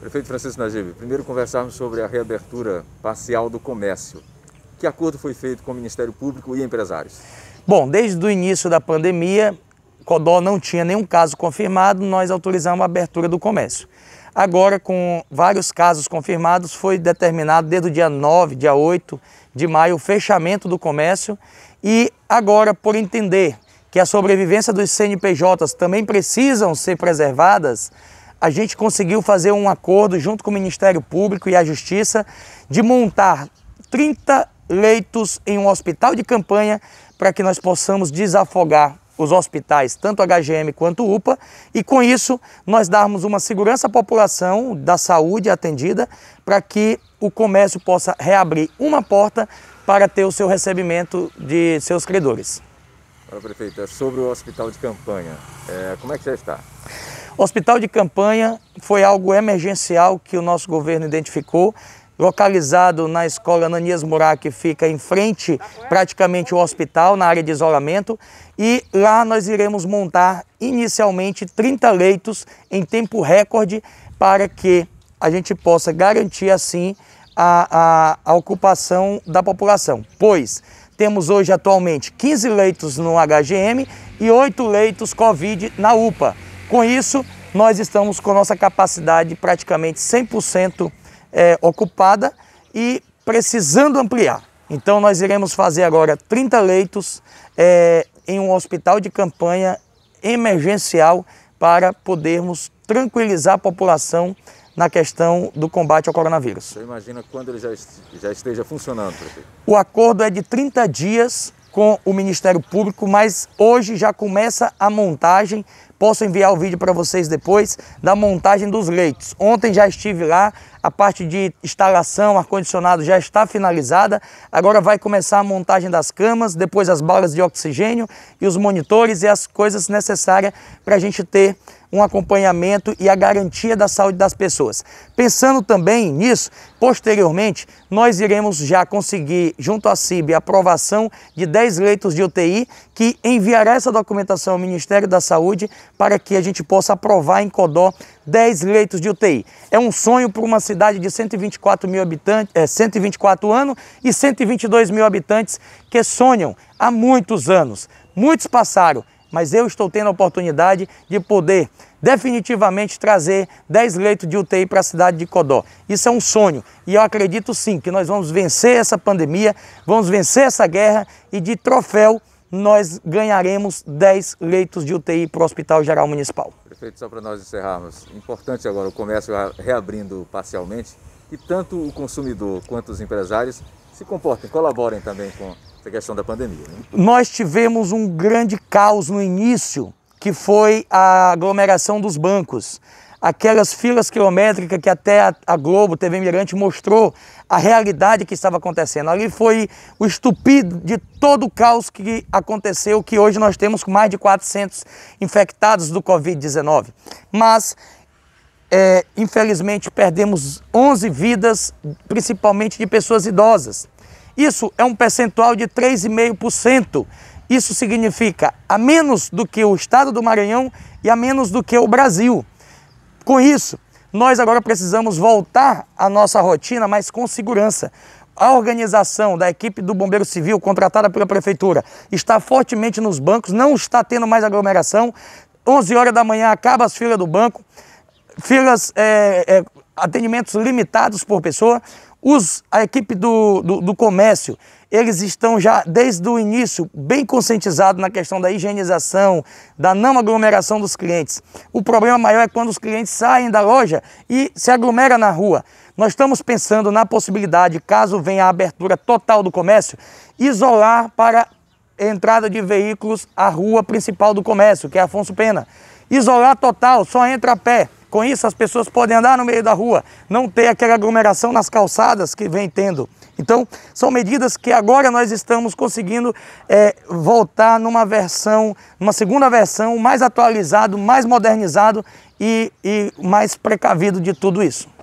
Prefeito Francisco Najib, primeiro conversarmos sobre a reabertura parcial do comércio. Que acordo foi feito com o Ministério Público e empresários? Bom, desde o início da pandemia, Codó não tinha nenhum caso confirmado, nós autorizamos a abertura do comércio. Agora, com vários casos confirmados, foi determinado desde o dia 9, dia 8 de maio, o fechamento do comércio. E agora, por entender que a sobrevivência dos CNPJs também precisam ser preservadas, a gente conseguiu fazer um acordo junto com o Ministério Público e a Justiça de montar 30 leitos em um hospital de campanha para que nós possamos desafogar os hospitais, tanto HGM quanto UPA, e com isso nós darmos uma segurança à população da saúde atendida para que o comércio possa reabrir uma porta para ter o seu recebimento de seus credores. Agora, prefeita, é sobre o hospital de campanha, é, como é que já está? hospital de campanha foi algo emergencial que o nosso governo identificou, localizado na escola Ananias Murá, que fica em frente praticamente ao hospital, na área de isolamento, e lá nós iremos montar inicialmente 30 leitos em tempo recorde para que a gente possa garantir assim a, a, a ocupação da população, pois temos hoje atualmente 15 leitos no HGM e 8 leitos Covid na UPA. Com isso, nós estamos com nossa capacidade praticamente 100% é, ocupada e precisando ampliar. Então nós iremos fazer agora 30 leitos é, em um hospital de campanha emergencial para podermos tranquilizar a população na questão do combate ao coronavírus. Você imagina quando ele já, já esteja funcionando, O acordo é de 30 dias com o Ministério Público, mas hoje já começa a montagem Posso enviar o vídeo para vocês depois da montagem dos leitos. Ontem já estive lá, a parte de instalação, ar-condicionado já está finalizada. Agora vai começar a montagem das camas, depois as balas de oxigênio e os monitores e as coisas necessárias para a gente ter um acompanhamento e a garantia da saúde das pessoas. Pensando também nisso, posteriormente, nós iremos já conseguir, junto à CIB, a aprovação de 10 leitos de UTI, que enviará essa documentação ao Ministério da Saúde para que a gente possa aprovar em Codó 10 leitos de UTI. É um sonho para uma cidade de 124 mil habitantes, é, 124 anos e 122 mil habitantes que sonham há muitos anos. Muitos passaram mas eu estou tendo a oportunidade de poder definitivamente trazer 10 leitos de UTI para a cidade de Codó. Isso é um sonho e eu acredito sim que nós vamos vencer essa pandemia, vamos vencer essa guerra e de troféu nós ganharemos 10 leitos de UTI para o Hospital Geral Municipal. Prefeito, só para nós encerrarmos, importante agora o comércio reabrindo parcialmente e tanto o consumidor quanto os empresários se comportem, colaborem também com essa questão da pandemia. Né? Nós tivemos um grande caos no início, que foi a aglomeração dos bancos. Aquelas filas quilométricas que até a Globo, TV Mirante, mostrou a realidade que estava acontecendo. Ali foi o estupido de todo o caos que aconteceu, que hoje nós temos mais de 400 infectados do Covid-19. Mas é, infelizmente perdemos 11 vidas, principalmente de pessoas idosas. Isso é um percentual de 3,5%. Isso significa a menos do que o estado do Maranhão e a menos do que o Brasil. Com isso, nós agora precisamos voltar à nossa rotina, mas com segurança. A organização da equipe do Bombeiro Civil, contratada pela Prefeitura, está fortemente nos bancos, não está tendo mais aglomeração. 11 horas da manhã acaba as filas do banco, filas é, é, atendimentos limitados por pessoa. Os, a equipe do, do, do comércio, eles estão já desde o início bem conscientizados na questão da higienização, da não aglomeração dos clientes. O problema maior é quando os clientes saem da loja e se aglomeram na rua. Nós estamos pensando na possibilidade, caso venha a abertura total do comércio, isolar para entrada de veículos a rua principal do comércio, que é Afonso Pena. Isolar total, só entra a pé. Com isso, as pessoas podem andar no meio da rua, não ter aquela aglomeração nas calçadas que vem tendo. Então, são medidas que agora nós estamos conseguindo é, voltar numa versão, numa segunda versão, mais atualizado, mais modernizado e, e mais precavido de tudo isso.